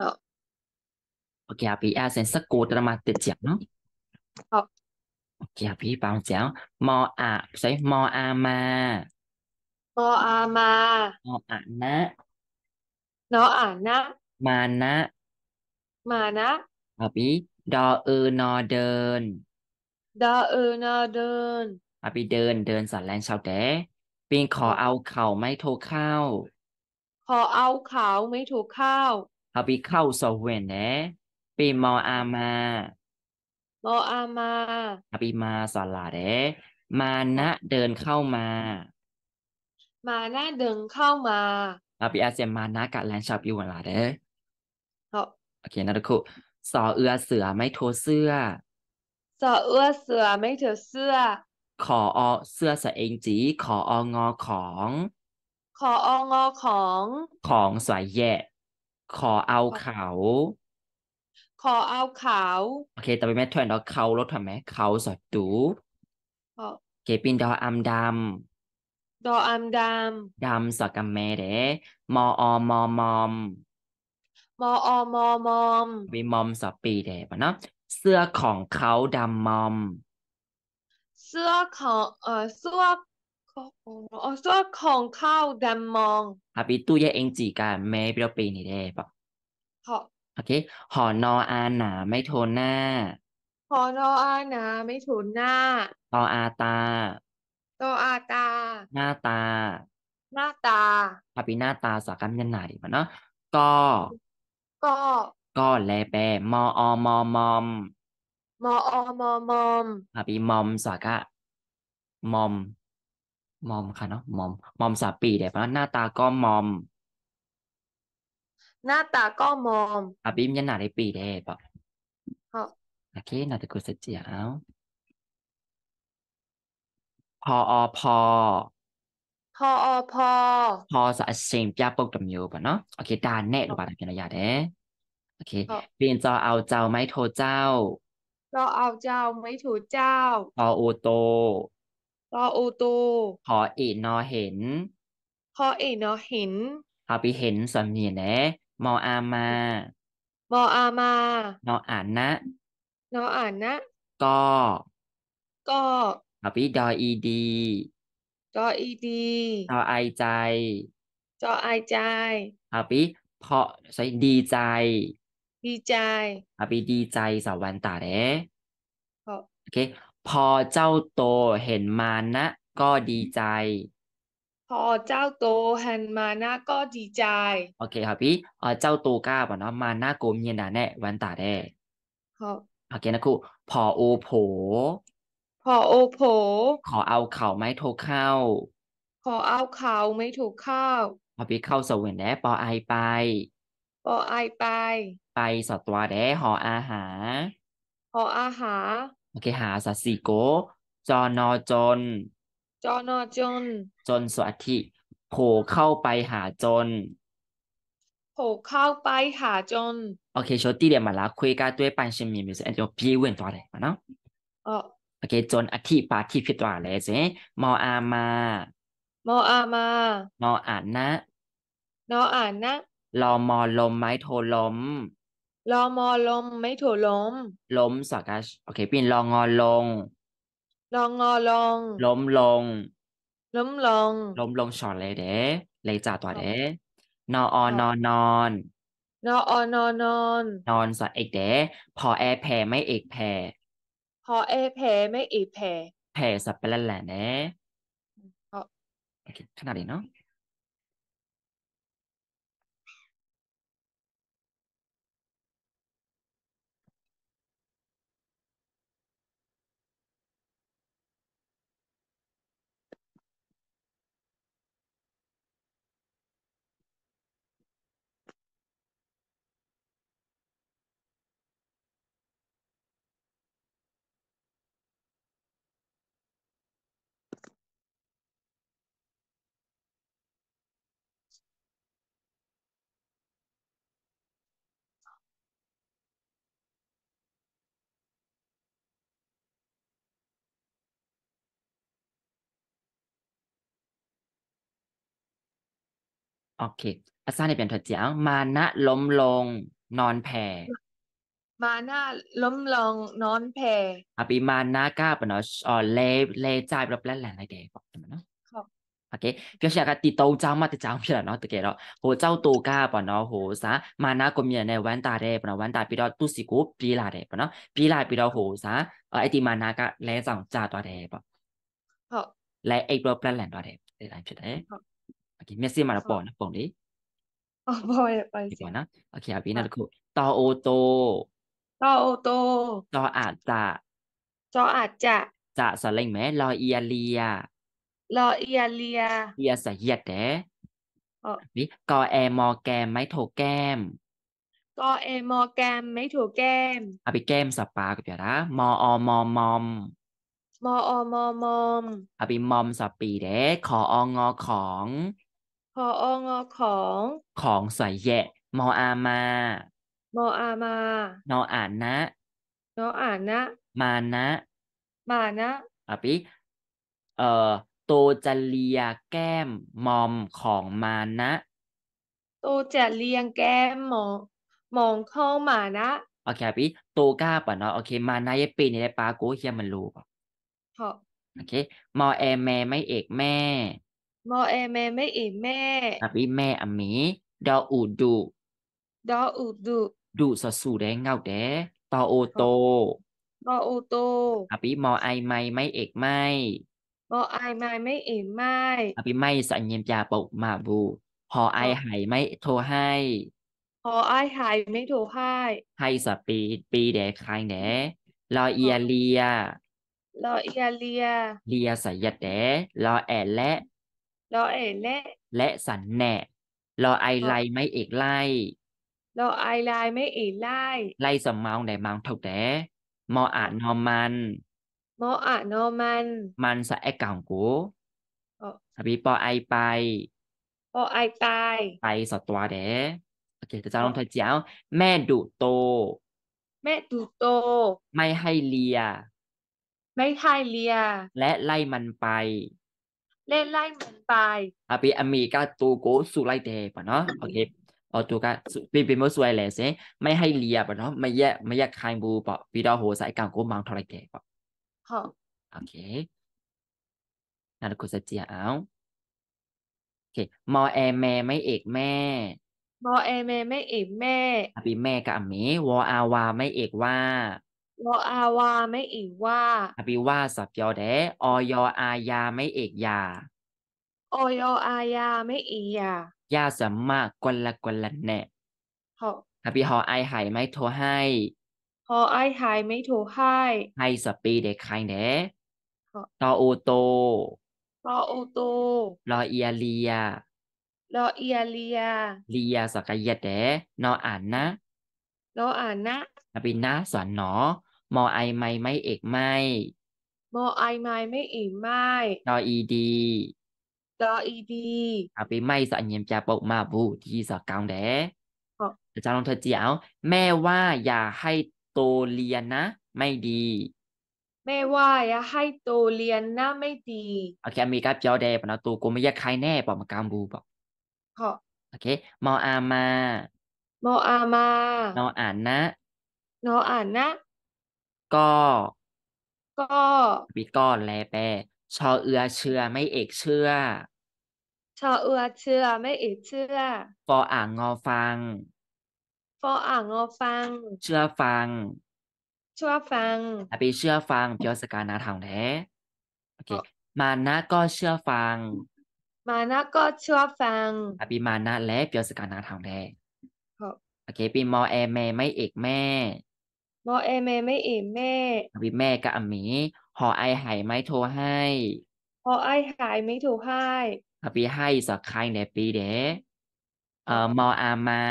好，OK 啊，比亚先是古德嘛的讲，好，OK 啊，比方讲，ม啊，谁ม啊嘛，มอามาม啊นะนออานนะ มานะ มานะอ่ะปี ดอเออนอเดิน ดอเออนอเดินอ่ะปีเดินเดินสันแลนชาวแ่ปิงขอเอาเข่าไม่โทรเข้า ขอเอาเข่าไม่ถูกข้าวเาไปเข้าสวนรค์เนปีมออามาโมอามาเาไปมาสลาเดมานะเดินเข้ามา มานะเดินเข้ามาเอาไปอาเซียนมานะกับแลนชาบิวันลาเดเขาโอเคนะทุกคนสอเอือเสือไม่โทเสื้อสอเอือเสือไม่เถอเสื้อ ขออเสื้อสเองจีขอองอของ ขอองอของ ของสวยแย่ขอเอาเขาขอเอาเขาโอเคแต่ไปแม่ทวนดอเขาลดทำไหมเขาสอดตูเกปินดออัมดำดออัมดำดำสอดกัมแม่เดมออมอมอมมออมอมอมวิมอมสอปีเดปะเนาะ เสื้อของเขาดำมอมเสื้อของ เออเสื้อ哦哦，所以恐靠人望。阿比杜耶英自噶，咩比较俾你咧啵？好。โอเค หอนออาหนาไม่ทนหน้า หอนออาหนาไม่ทนหน้าตออาตาตออาตา หน้าตา หน้าตาับบีหน้าตาสากนยันไหนมาเนาะก็ ก็ ก็แลแป มออมอมอมมออมอมอมอบปีมอมสากะ มอมมอมค่ะเนาะมอมมอมสาปีเดี๋ยวเพราะหน้าตาก็มอม หน้าตาก็มอมอาบิมยันหนาได้ปีเดี๋ยวะโอเคหนาตะกุเสเจียวพออพอ พออพอสะอาดเสียงปยาปกตำยูปะเนาะโอเคดานแน่ดูบาทำกินระยะเด้โอเคบเปลี่ยนจอเอาเจ้าไม้โทเจ้าจเเอาา้ไม่ถูเจ้าพออูโตรออูตู ขออีนอเห็น ขออีนอเห็นเอาไปเห็นสำเนียงนะ มออามา มออามา นออ่านนะนออ่านนะ ก็ ก็เอาไปดออีดีดออีดีดอไอใจดอไอใจเอาไปเพาะใช่ดีใจ ดีใจเอาไปดีใจสวรรค์ตาเด้เาโอเคพอเจ้าโตเห็นมานะ ก็ดีใจ พอเจ้าโตเห็นมานะ ก็ดีใจ โอเคครับพี่เจ้าโตก้าป่ะเนาะ มานะโกมเย็นดาแน่วันตาแด่ครับโอเคนะครู พอโอโผ พอโอโผ ขอเอาเข่าไม้โทเข้า ขอเอาเข่าไม่ถูกข้าพอพี่เข้าสวนแด่ปอไอไปปอไอไป ไปสตว์แด่หออาหารพออาหารโอเคหาสัตสีโก จอนอจน จอนอจน จนสวัสดิโผเข้าไปหาจน โผเข้าไปหาจน โอเคโทต่เดียมาละคุยกันด้วยปัญชมีมิสแอนจพีเว้นตัวอะไรมาเนาะโอเค จนอธิปาที่พิตราเลยสิมออามา มออามานออ่านนะนออ่านนะลอมอลมไม้โทลมลอมอลมไม่ถูลมล้มสกัชโอเคเปลี่ยนลองอลงลองอลง ล้มลง ล้มลงลมลงชอนเลยเด้เลยจ่าตัวเด้นออนอนนอน นออนอนอน นอนสกเอกเด้พอแอแพไม่เอกแพพอแอแพไม่เอกแพแพสับเปล้วแหลเนเด้ขนาดนี้เนาะโอเค อาซาเนี่ยเป็นตัวเจียงมานะ ล้มลงนอนแผ่ มานะล้มลงนอนแผ่ อภิมานะก้าปะเนาะอ๋อเลเลจ่ายรับแล้วแหละไรเด็กบอกเนาะโอเคเพียงชค่ติโตเจ้ามาติเจ้าเพี่งเนาะตะเกเราโหเจ้าตัวก้าปะเนาะ โหซะมานะก็มีในวันตาเดปะเนาะวันตาปีดอตุสิกุปีลาเดปะเนาะปีลาปีดอโหซะเออไอติมานะก็แลจังจ่าตัวเดปะและไอโปรแปลนตัวเดได้ไหมเพยโอเคเมက်စိမှာတอာ့ပေါ့နောอပอံလปးအปာ်โอเคอပြင်နောကคุစตอโอโตตอโอโตตออาจจะจออาจจะจะสล่งไหมลอเอียเลียลอเอียเลีย เอียสะเยียดเดนี่กอแอมอแกมไม่โถแก้มกอแอมอแกมไม่โถแก้มเอาไปแก้มสปากับเดี๋ยวนะมออมอมอมมออมอมอมเอาไปมอมสปีเด้ขอองอของพอองอของ ของสวยแยะ มออามา มออามา นออ่านนะนออ่านนะมานะ มานะ อะปิเอ่อโตจะเลียแก้มมอมของมานะ โตจะเลียงแก้มมอง มองเข้ามานะโอเคอ่ะปิโตกล้าป่ะเนาะโอเค มานะยปีนี่ได้ปาโกเฮียมันรู้ป่ะโอเค มอแอแม่ไม่เอกแม่มอเอเมไม่อิแม่อภิแม่อเมดออูดูดออุดูดูสสูแดงเงาแดตอโอโตตออูโตอภิมอไอไม่ไม่เอกไม่มอไอไม่ไม่เอกไม่อภิไม่สัญญมจาปกมาบูพอไอหายไม่โทรให้ พอไอหายไม่โทรให้ให้สปีปีแดคายแดดลอเอียเลียลอเอียเลียเลียสยัดแดลอแอดและรอเอและและสันแหน่รอไอไลไม่เอกไล่รอไอไลไม่เอกไล่ ไล่สมองในมังถูกแต่มออานอมัน มออานอมัน มันสะแอเก่ากูสบีปอไอไปปอไอตาย ไปสอดตัวเด้โอเคจะลองทอยเจ้าแม่ดุโต แม่ดุโตไม่ให้เลีย ไม่ให้เลีย และไล่มันไปเล่นไล่เหมือนไปอาปีอมีกาตัวโกสุไลเดปะเนาะโอเคเอาตัวก็ปีเป็นเมื่อสวยแหล่เสไม่ให้เลียปะเนาะไม่แยกไม่แยกคายบูปะปีดอโหสายกางโกมังทอไลเดปะ่ะโอเคนา่นก็จเจียเอาโอเคมอแอแม่ไม่เอกแม่มอแอแม่ไม่เอกแม่อปีแม่กับอเมวออาวาไม่เอกว่ายออาวาไม่ออกว่าอภิวาสับยอเดออยออายาไม่เอกยาออยออายาไม่อียา ยาสัมมากลละกลละแน่หออภิหอไอหายไม่โทรให้หอไอาหไม่โทรให้ ให้สปีเด็กใครเดนอโอโตตอโอโต รอเอียเลีย รอเอียเลียเลียสักยะแดนออ่านนะนออ่านนะอภินะสอนหนอมอไอไม่ไม่เอกไม่มอไอไม่ไม่เอกไม่ดออีดีดออีดีอาไปไม่สอนเยี่ยมจะปกมาบูที่สอกางแดอาจารย์ลองเธอเจียวแม่ว่าอย่าให้โตเรียนนะ ไม่ดี แม่ว่าอย่าให้โตเรียนนะไม่ดี โอเคมีกับเจ้าแดปนะตัวกูไม่อยากใครแน่ปอมากางบูบอกโอเค มออามาโมอามานออ่านนะ นออ่านนะก็ ก็วิก้อนแลแปลชอเอือเชื่อไม่เอกเชื่อ ชอเอือเชื่อไม่เอกเชื่อ ฟออ่างงอฟังฟออ่างงอฟังเชื่อฟังเชื่อฟัง อภิเชื่อฟังพิอสการนาทางแท้ โอเค มานะก็เชื่อฟัง มานะก็เชื่อฟัง อภิมานะและพิอสการนาทางแท้โอเค ปีมอแอแม่ไม่เอกแม่มอเอเมไม่เอ่มแม่วิแม่กะอเมหอไอหายไม่โทรให้หอไอหายไม่ถูรให้ปีให้สักใครในปีเดเอ่อมออามา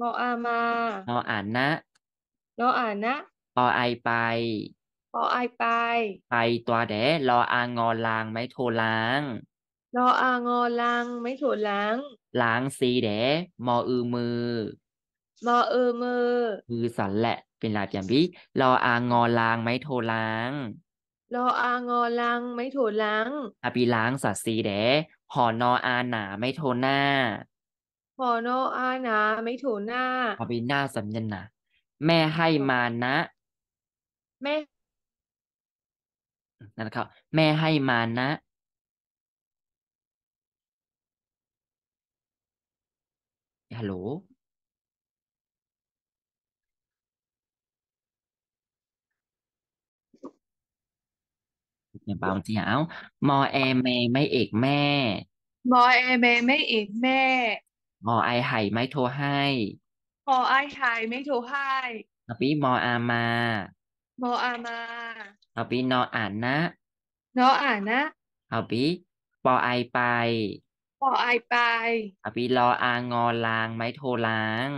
มออามา มออ่านนะนออ่านนะปอไอไปปอไอไปไปตัวเดรออางอลางไม่โทรล้าง รออางอลางไม่ถูรล้าง ล้างซีเดมออือมือ มอเออมือมือสันแหละเป็นลาเปลี่ยนบีรออางอลางไม้โทล้างรออางอลังไม่โทล้าง อาปีล้างสัตสีแดหอนออาหนาไม่โทหน้า หอนออาหนาไม่โทหน้าอาปีหน้าสำญญนนะแม่ให้มานะ แม่ นั่นครับ แม่ให้มานะ ฮัลโหลเี่ยบาเจีเอามอแอเมไม่เอกแม่ มอแอเมไม่เอกแม่ มอไอไห่ไม่โทรให้ มอไอไทยไม่โทรให้ต่อปีมออามา มออามาต่อปีนออ่านนะเนออ่านนะต่อปีปอไอไปปอไอไปต่อปีรออางอลางไม่โทรลาง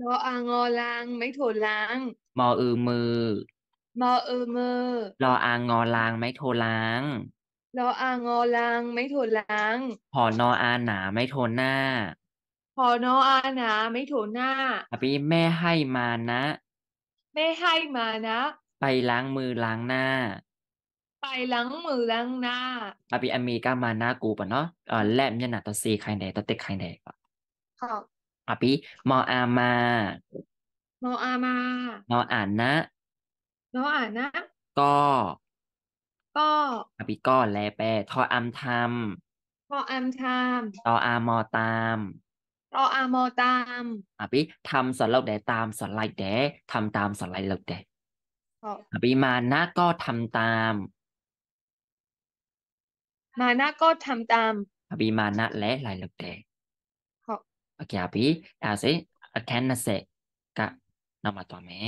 รออางอลางไม่โทรล้าง มออือมือมอเออมมอรออางอลางไม่โทล้าง รออางอลางไม่โทล้างหอนออาหนาไม่โทหน้าหอนออาหนาไม่โทหน้าอภิแม่ให้มานะ แม่ให้มานะ ไปล้างมือล้างหน้า ไปล้างมือล้างหน้าอภิอเมีกกามาหน้ากูปะเนาะ เออแลบยันหนาตอซีใครแดงตอเต็กใครไดนปะคอภิมออามามออามานออ่านนะเร้อ่านนะ ก็ ก็อภิกรแลแปลทออัมททออัมทามำตออามอตาม ตออามอตาม อภิทำสอนเราแดตามสอนไลแดทำตามสอนไลเราแดขอภิมานะก็ทำตาม มานะก็ทำตาม อภิมานะและไลเราแดဟโอเคอภิเอาสิอแคนนะเสกกะนำมาต่อแม่